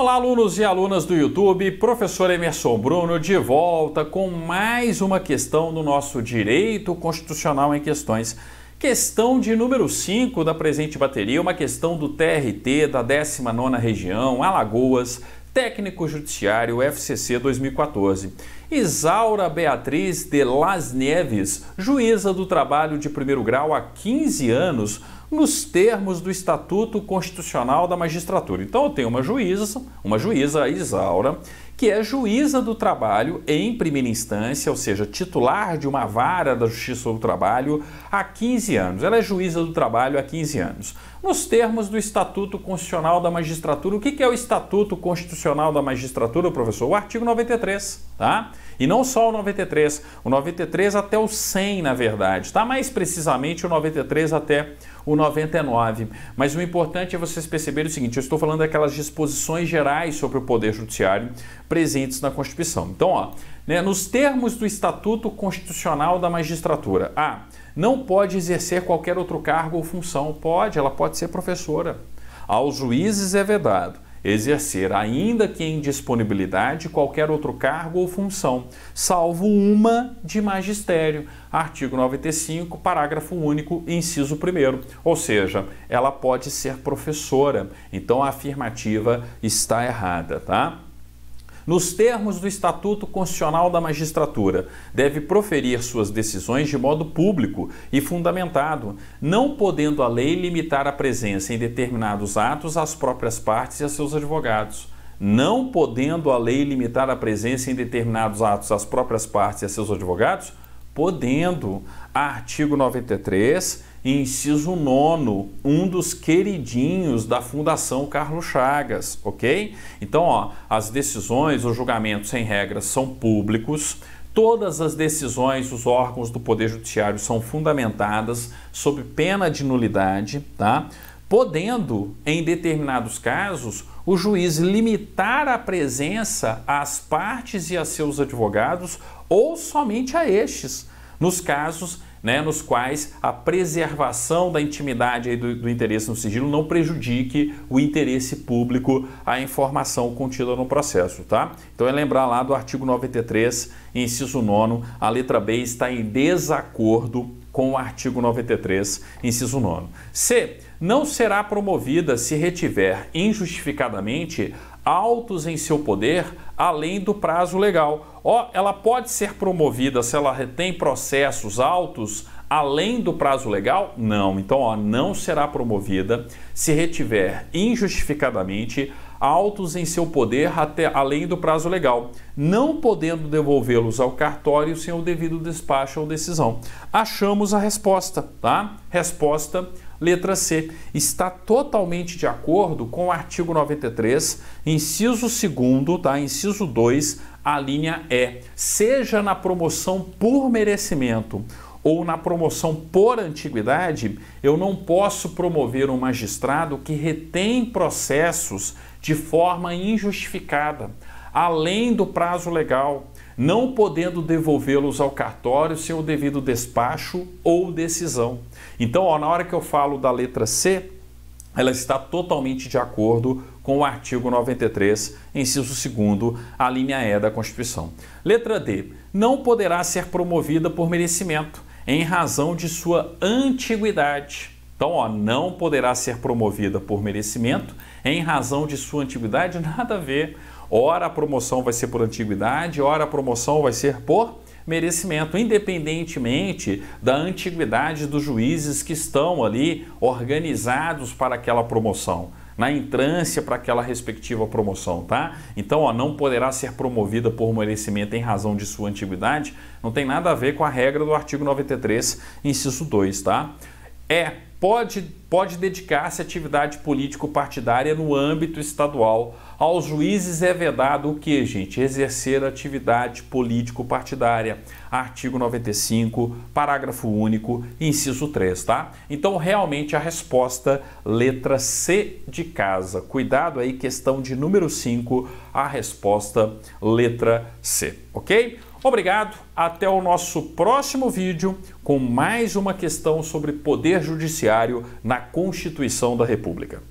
Olá, alunos e alunas do YouTube, professor Emerson Bruno de volta com mais uma questão do nosso direito constitucional em questões. Questão de número 5 da presente bateria, uma questão do TRT da 19 nona região, Alagoas, técnico judiciário FCC 2014. Isaura Beatriz de Las Neves, juíza do trabalho de primeiro grau há 15 anos, nos termos do Estatuto Constitucional da Magistratura. Então eu tenho uma juíza, uma juíza Isaura, que é juíza do trabalho em primeira instância, ou seja, titular de uma vara da Justiça do Trabalho há 15 anos. Ela é juíza do trabalho há 15 anos. Nos termos do Estatuto Constitucional da Magistratura, o que é o Estatuto Constitucional da Magistratura, professor? O artigo 93, tá? E não só o 93, o 93 até o 100, na verdade, tá? Mais precisamente o 93 até o 99. Mas o importante é vocês perceberem o seguinte: eu estou falando daquelas disposições gerais sobre o Poder Judiciário presentes na Constituição. Então, ó, né, nos termos do Estatuto Constitucional da Magistratura, a não pode exercer qualquer outro cargo ou função. Pode, ela pode ser professora. Aos juízes é vedado exercer, ainda que em disponibilidade, qualquer outro cargo ou função, salvo uma de magistério. Artigo 95, parágrafo único, inciso 1. Ou seja, ela pode ser professora. Então a afirmativa está errada, tá? nos termos do Estatuto Constitucional da Magistratura, deve proferir suas decisões de modo público e fundamentado, não podendo a lei limitar a presença em determinados atos às próprias partes e a seus advogados não podendo a lei limitar a presença em determinados atos às próprias partes e a seus advogados, podendo. Artigo 93, inciso 9, um dos queridinhos da Fundação Carlos Chagas, ok? Então, ó, as decisões, os julgamentos em regras são públicos. Todas as decisões, os órgãos do Poder Judiciário são fundamentadas sob pena de nulidade, tá? Podendo, em determinados casos, o juiz limitar a presença às partes e a seus advogados ou somente a estes, nos casos né, nos quais a preservação da intimidade e do, do, interesse no sigilo não prejudique o interesse público à informação contida no processo, tá? Então é lembrar lá do artigo 93, inciso 9, a letra B está em desacordo com o artigo 93, inciso 9. C. Não será promovida se retiver injustificadamente autos em seu poder além do prazo legal. Ó, ela pode ser promovida se ela retém processos altos além do prazo legal? Não. Então, ó, não será promovida se retiver injustificadamente autos em seu poder até além do prazo legal, não podendo devolvê-los ao cartório sem o devido despacho ou decisão. Achamos a resposta, tá? Resposta letra C está totalmente de acordo com o artigo 93, inciso 2, tá? Inciso 2, a linha E. Seja na promoção por merecimento ou na promoção por antiguidade, eu não posso promover um magistrado que retém processos de forma injustificada, além do prazo legal, não podendo devolvê-los ao cartório sem o devido despacho ou decisão. Então, ó, na hora que eu falo da letra C, ela está totalmente de acordo com o artigo 93, inciso 2, a linha E da Constituição. Letra D. Não poderá ser promovida por merecimento em razão de sua antiguidade. Então, ó, não poderá ser promovida por merecimento em razão de sua antiguidade, nada a ver. Ora a promoção vai ser por antiguidade, ora a promoção vai ser por merecimento, independentemente da antiguidade dos juízes que estão ali organizados para aquela promoção na entrância para aquela respectiva promoção, tá? Então, ó, não poderá ser promovida por merecimento em razão de sua antiguidade, não tem nada a ver com a regra do artigo 93, inciso 2, tá? É, pode, pode dedicar-se à atividade político-partidária no âmbito estadual. Aos juízes é vedado o que, gente? Exercer atividade político-partidária. Artigo 95, parágrafo único, inciso 3, tá? Então, realmente, a resposta, letra C de casa. Cuidado aí, questão de número 5, a resposta, letra C, ok? Obrigado, até o nosso próximo vídeo com mais uma questão sobre poder judiciário na Constituição da República.